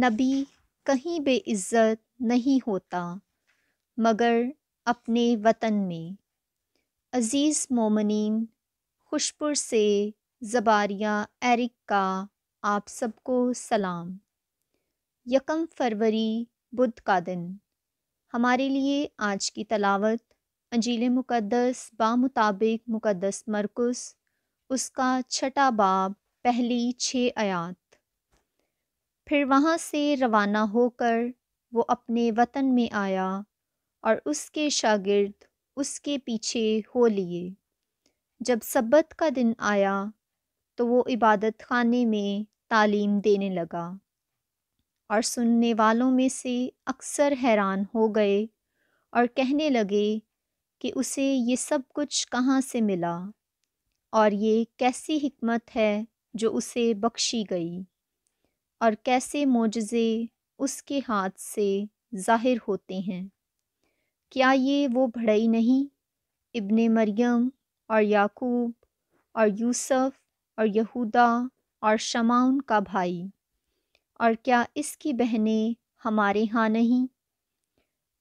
नबी कहीं बेइज्जत नहीं होता मगर अपने वतन में अज़ीज़ मोमनिन खुशपुर से जबारिया एरिक का आप सबको सलाम यकम फरवरी बुध का दिन हमारे लिए आज की तलावत अंजील मुकद्दस बामुताबिक मुकद्दस मरकुस उसका छठा बाब पहली छः आयात फिर वहाँ से रवाना होकर वो अपने वतन में आया और उसके शागिर्द उसके पीछे हो लिए जब सब्बत का दिन आया तो वो इबादत खाने में तालीम देने लगा और सुनने वालों में से अक्सर हैरान हो गए और कहने लगे कि उसे ये सब कुछ कहाँ से मिला और ये कैसी हिकमत है जो उसे बख्शी गई और कैसे मोजज़े उसके हाथ से ज़ाहिर होते हैं क्या ये वो भड़ई नहीं इब्ने मरियम और याकूब और यूसुफ और यहूदा और शमाउन का भाई और क्या इसकी बहनें हमारे यहाँ नहीं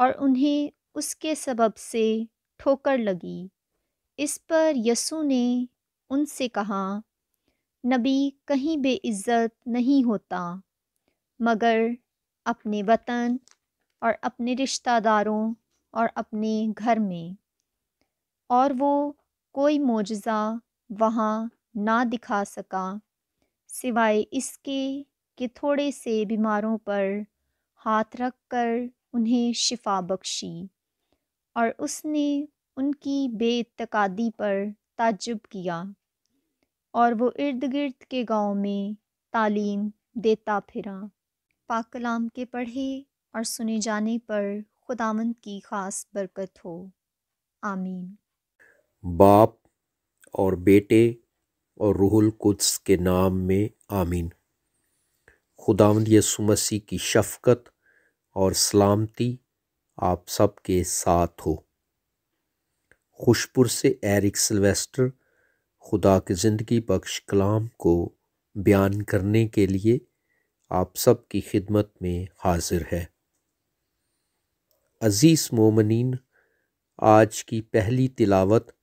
और उन्हें उसके सबब से ठोकर लगी इस पर यसु ने उनसे कहा नबी कहीं बेइज्जत नहीं होता मगर अपने वतन और अपने रिश्तेदारों और अपने घर में और वो कोई मुजज़ा वहाँ ना दिखा सका सिवाय इसके कि थोड़े से बीमारों पर हाथ रख कर उन्हें शिफा बख्शी और उसने उनकी बेतकादी पर ताज्जुब किया और वो इर्द गिर्द के गाँव में तालीम देता फिरा पाक कलाम के पढ़े और सुने जाने पर खुदामंद की ख़ास बरकत हो आमीन बाप और बेटे और रूहुल कुद्स के नाम में आमीन खुदावंद यसु मसीह की शफकत और सलामती आप सब के साथ हो खुशपुर से एरिक सिल्वेस्टर खुदा के ज़िंदगी बख्श कलाम को बयान करने के लिए आप सब की खिदमत में हाजिर है अज़ीज़ मोमिन आज की पहली तिलावत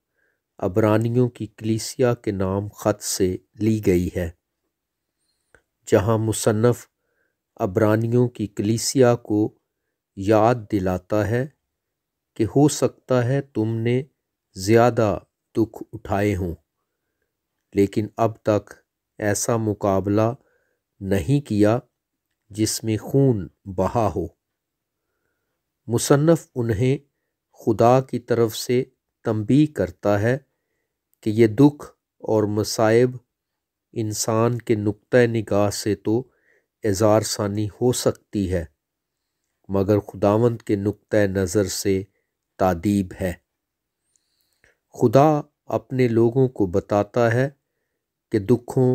अबरानियों की कलीसिया के नाम ख़त से ली गई है जहां मुसनफ़ अबरानियों की कलीसिया को याद दिलाता है कि हो सकता है तुमने ज़्यादा दुख उठाए हों लेकिन अब तक ऐसा मुकाबला नहीं किया जिसमें खून बहा हो मुसन्फ़ उन्हें खुदा की तरफ से तंबी करता है कि ये दुख और मसाइब इंसान के नुक़ निगाह से तो एजार सानी हो सकती है मगर खुदावंद के नुक़ नज़र से तादीब है खुदा अपने लोगों को बताता है कि दुखों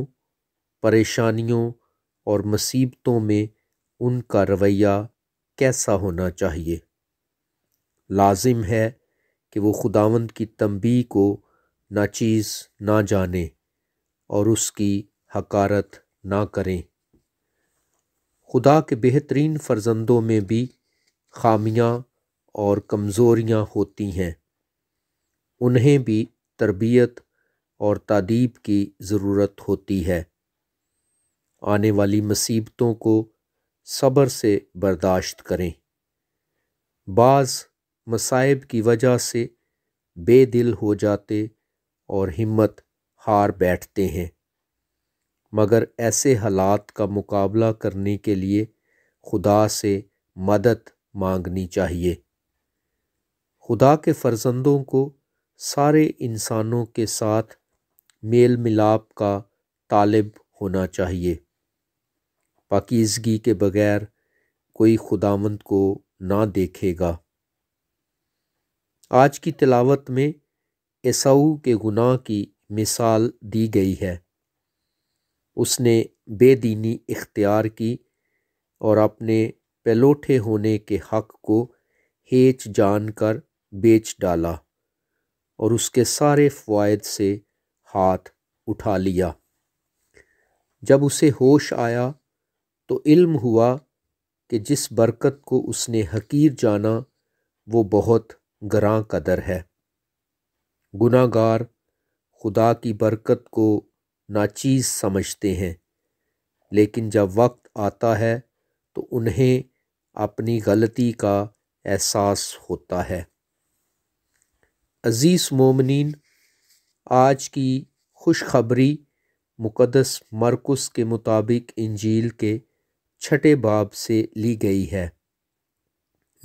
परेशानियों और मुसीबतों में उनका रवैया कैसा होना चाहिए लाजिम है कि वो खुदावंद की तंबी को नाचीज़ ना जाने और उसकी हकारत ना करें खुदा के बेहतरीन फर्जंदों में भी खामियां और कमज़ोरियां होती हैं उन्हें भी तरबियत और तादीब की ज़रूरत होती है आने वाली मुसीबतों को सब्र से बर्दाश्त करें बाज़ मसाइब की वजह से बेदिल हो जाते और हिम्मत हार बैठते हैं मगर ऐसे हालात का मुकाबला करने के लिए खुदा से मदद मांगनी चाहिए खुदा के फर्जंदों को सारे इंसानों के साथ मेल मिलाप का तालिब होना चाहिए पाकिजगी के बग़ैर कोई खुदामंद को ना देखेगा आज की तिलावत में ऐसाऊ के गुनाह की मिसाल दी गई है उसने बेदीनी इख्तियार की और अपने पेलोठे होने के हक़ को हेच जानकर बेच डाला और उसके सारे फ़वाद से हाथ उठा लिया जब उसे होश आया तो इल्म हुआ कि जिस बरकत को उसने हकीर जाना वो बहुत ग्रां कदर है गुनागार खुदा की बरकत को नाचीज़ समझते हैं लेकिन जब वक्त आता है तो उन्हें अपनी गलती का एहसास होता है अज़ीज़ मोमिन आज की खुशखबरी मुक़दस मरकुस के मुताबिक इंजील के छठे बाब से ली गई है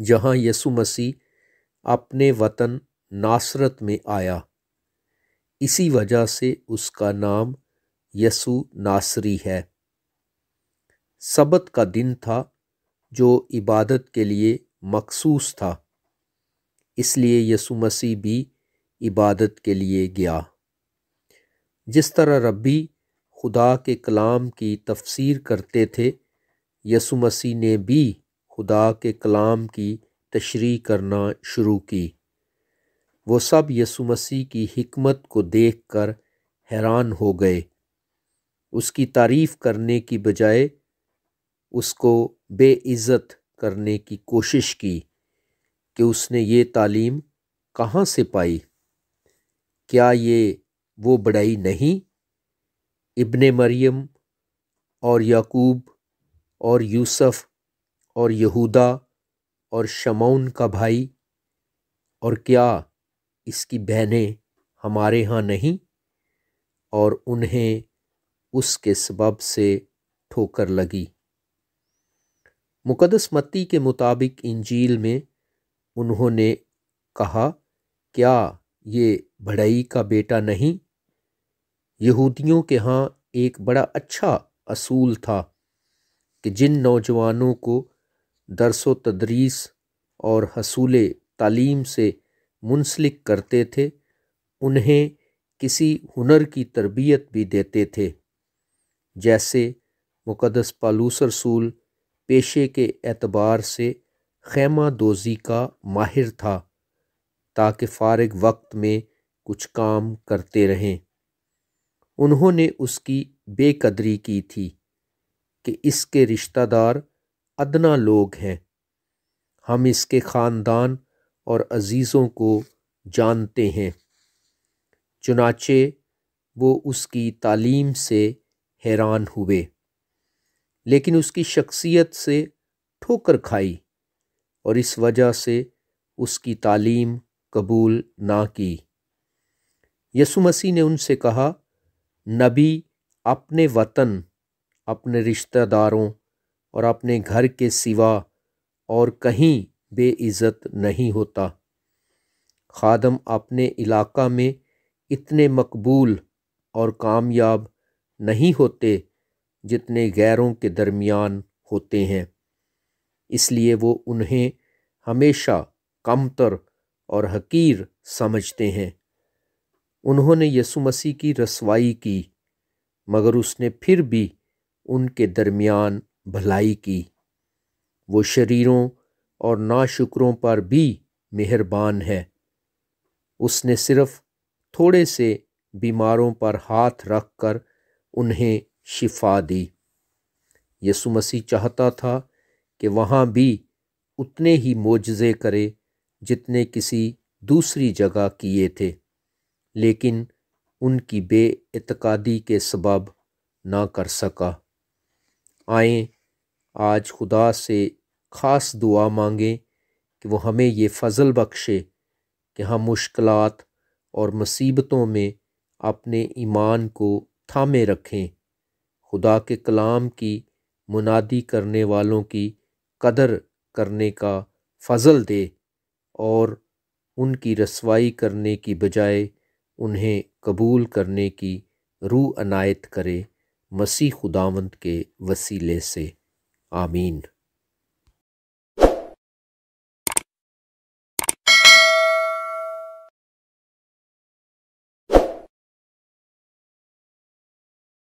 जहां यसु मसीह अपने वतन नासरत में आया इसी वजह से उसका नाम यसु नासरी है सबत का दिन था जो इबादत के लिए मखसूस था इसलिए यसु मसीह भी इबादत के लिए गया जिस तरह रब्बी खुदा के कलाम की तफसीर करते थे यसु मसीह ने भी खुदा के कलाम की तशरी करना शुरू की वो सब यसु मसीह की हमत को देख कर हैरान हो गए उसकी तारीफ़ करने की बजाय उसको बेइज़्ज़त करने की कोशिश की कि उसने ये तालीम कहाँ से पाई क्या ये वो बड़ाई नहीं इब्न मरियम और याकूब और यूसुफ और यहूदा और शमौन का भाई और क्या इसकी बहनें हमारे यहाँ नहीं और उन्हें उसके सबब से ठोकर लगी मुकदस मत्ती के मुताबिक इंजील में उन्होंने कहा क्या ये भड़ई का बेटा नहीं यहूदियों के यहाँ एक बड़ा अच्छा असूल था कि जिन नौजवानों को दरस तदरीस और हसूल तालीम से मुंसलिक करते थे उन्हें किसी हुनर की तरबियत भी देते थे जैसे मुक़दस पालूस रसूल पेशे के एतबार से खैमा दोजी का माहिर था ताकि फ़ारग वक्त में कुछ काम करते रहें उन्होंने उसकी बेकदरी की थी कि इसके रिश्तेदार अदना लोग हैं हम इसके ख़ानदान और अज़ीज़ों को जानते हैं चुनाचे वो उसकी तालीम से हैरान हुए लेकिन उसकी शख्सियत से ठोकर खाई और इस वजह से उसकी तालीम कबूल ना की यसु मसीह ने उनसे कहा नबी अपने वतन अपने रिश्तेदारों और अपने घर के सिवा और कहीं बेइज़्ज़त नहीं होता खादम अपने इलाक़ा में इतने मकबूल और कामयाब नहीं होते जितने गैरों के दरमियान होते हैं इसलिए वो उन्हें हमेशा कमतर और हकीर समझते हैं उन्होंने यसु मसीह की रसवाई की मगर उसने फिर भी उनके दरमियान भलाई की वो शरीरों और नाशुक्रों पर भी मेहरबान है उसने सिर्फ थोड़े से बीमारों पर हाथ रखकर उन्हें शिफा दी यसु मसीह चाहता था कि वहाँ भी उतने ही मोजज़े करे जितने किसी दूसरी जगह किए थे लेकिन उनकी बेअतकादी के सबब ना कर सका आए आज खुदा से ख़ास दुआ मांगें कि वो हमें ये फ़ज़ल बख्शे कि हम मुश्किल और मुसीबतों में अपने ईमान को थामे रखें खुदा के कलाम की मुनादी करने वालों की कदर करने का फ़ज़ल दे और उनकी रसवाई करने की बजाय उन्हें कबूल करने की रू अनायत करे मसीह खुदावंद के वसीले से आमीन